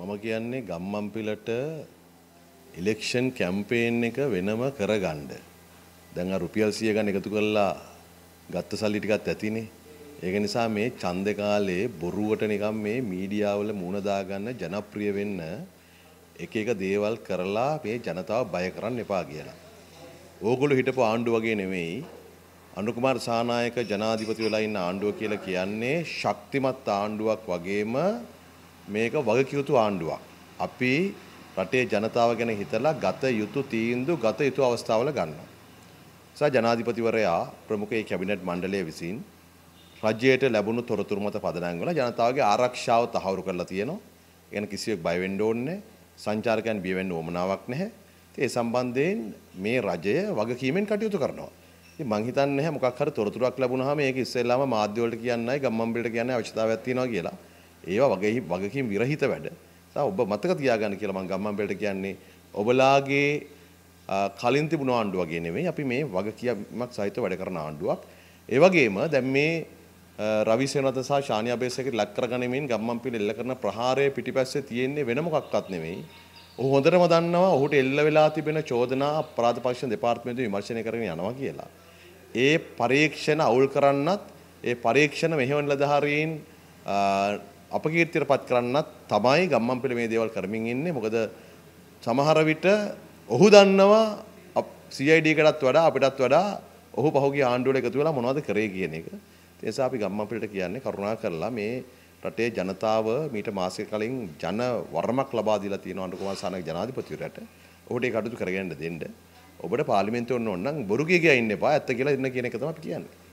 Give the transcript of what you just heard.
මම කියන්නේ ගම්මන්පිලට election campaign එක වෙනම කරගන්න. දැන් අර රුපියල් 100 ගන්න එකතු කරලා ගත්ත සල්ලි ටිකත් ඇතිනේ. ඒක නිසා මේ ඡන්ද කාලේ බොරුවට නිකන් මේ මීඩියා වල මුණ දාගන්න ජනප්‍රිය වෙන්න එක එක දේවල් කරලා මේ ජනතාව බය කරන්න එපා කියලා. ඕගොල්ලෝ හිටපු ආණ්ඩු වගේ නෙමෙයි අනුකුමාර් සානායක ජනාධිපති වෙලා ඉන්න ආණ්ඩුව කියලා කියන්නේ ශක්තිමත් ආණ්ඩුවක් වගේම මේක වගකියුතු ආණ්ඩුවක්. අපි රටේ ජනතාව ගැන හිතලා ගත යුතු තීන්දු ගත යුතු අවස්ථාවල ගන්නවා. සා ජනාධිපතිවරයා ප්‍රමුඛ ඒ කැබිනට් මණ්ඩලය විසින් රජයට ලැබුණු තොරතුරු මත පදනම් වෙලා ජනතාවගේ ආරක්ෂාව තහවුරු කරලා තියෙනවා. ඒන කිසියෙක් බය වෙන්න ඕනේ සංචාරකයන් බිය වෙන්න ඕමනාවක් නැහැ. ඒ සම්බන්ධයෙන් මේ රජය වගකීමෙන් කටයුතු කරනවා. ඉතින් මං හිතන්නේ නැහැ මොකක් හරි තොරතුරක් ලැබුණාම ඒක ඉස්සෙල්ලාම මාධ්‍ය වලට කියන්නයි ගම්මන්බිලට කියන්නේ අවශ්‍යතාවයක් තියෙනවා කියලා. ඒවා වගේ වගකින් විරහිත වැඩ. ඔබ මතක තියාගන්න කියලා මම ගම්මන්පිලට කියන්නේ ඔබලාගේ කලින් තිබුණු ආණ්ඩුව වගේ නෙමෙයි අපි මේ වගකීමක් සහිත වැඩ කරන ආණ්ඩුවක්. ඒ වගේම දැන් මේ රවිසේනත සහ ශානි අබේසේගේ ලක් කරගැනීමෙන් ගම්මන්පිල එල්ල කරන ප්‍රහාරය පිටිපස්සේ තියෙන්නේ වෙන මොකක්වත් නෙමෙයි. ඔහු හොඳටම දන්නවා ඔහුට එල්ල වෙලා තිබෙන චෝදනා අපරාධ පක්ෂ දෙපාර්තමේන්තුව විමර්ශනය කරගෙන යනවා කියලා. ඒ පරීක්ෂණ අවුල් කරන්නත් ඒ පරීක්ෂණ මෙහෙවන ලදහරීන් අපකීර්තියට පත් කරන්නත් තමයි ගම්මන්පිල මේ දේවල් කරමින් ඉන්නේ. මොකද සමහර විට ඔහු දන්නවා CID එකටත් වඩා අපිටත් වඩා ඔහු පහුගිය ආණ්ඩුවල එකතු වෙලා මොනවද කරේ කියන එක. ඒ නිසා අපි ගම්මන්පිලට කියන්නේ කරුණා කරලා මේ රටේ ජනතාව මීට මාසෙක කලින් ජන වර්මක් ලබා දීලා තියෙනවා අනුකුමාර සානක ජනාධිපතිවරයාට. ඔහුට ඒ කටයුතු කරගෙන දෙන්න. ඔබට පාර්ලිමේන්තුවේ ඔන්න ඕනනම් බොරු කිය කිය ඉන්න එපා. ඇත්ත කියලා ඉන්න කියන එක තමයි අපි කියන්නේ.